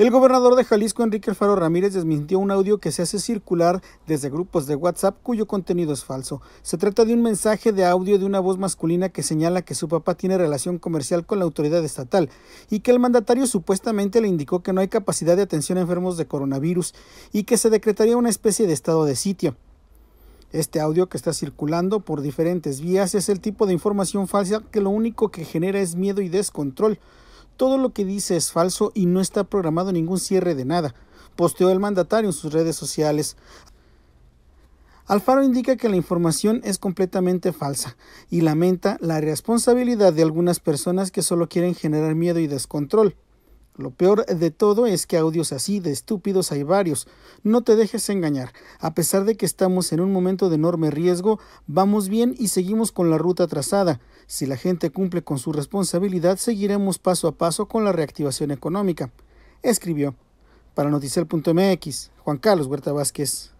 El gobernador de Jalisco, Enrique Alfaro Ramírez, desmintió un audio que se hace circular desde grupos de WhatsApp cuyo contenido es falso. Se trata de un mensaje de audio de una voz masculina que señala que su papá tiene relación comercial con la autoridad estatal y que el mandatario supuestamente le indicó que no hay capacidad de atención a enfermos de coronavirus y que se decretaría una especie de estado de sitio. Este audio que está circulando por diferentes vías es el tipo de información falsa que lo único que genera es miedo y descontrol. Todo lo que dice es falso y no está programado ningún cierre de nada, posteó el mandatario en sus redes sociales. Alfaro indica que la información es completamente falsa y lamenta la responsabilidad de algunas personas que solo quieren generar miedo y descontrol. Lo peor de todo es que audios así de estúpidos hay varios. No te dejes engañar. A pesar de que estamos en un momento de enorme riesgo, vamos bien y seguimos con la ruta trazada. Si la gente cumple con su responsabilidad, seguiremos paso a paso con la reactivación económica. Escribió para noticiel.mx Juan Carlos Huerta Vázquez.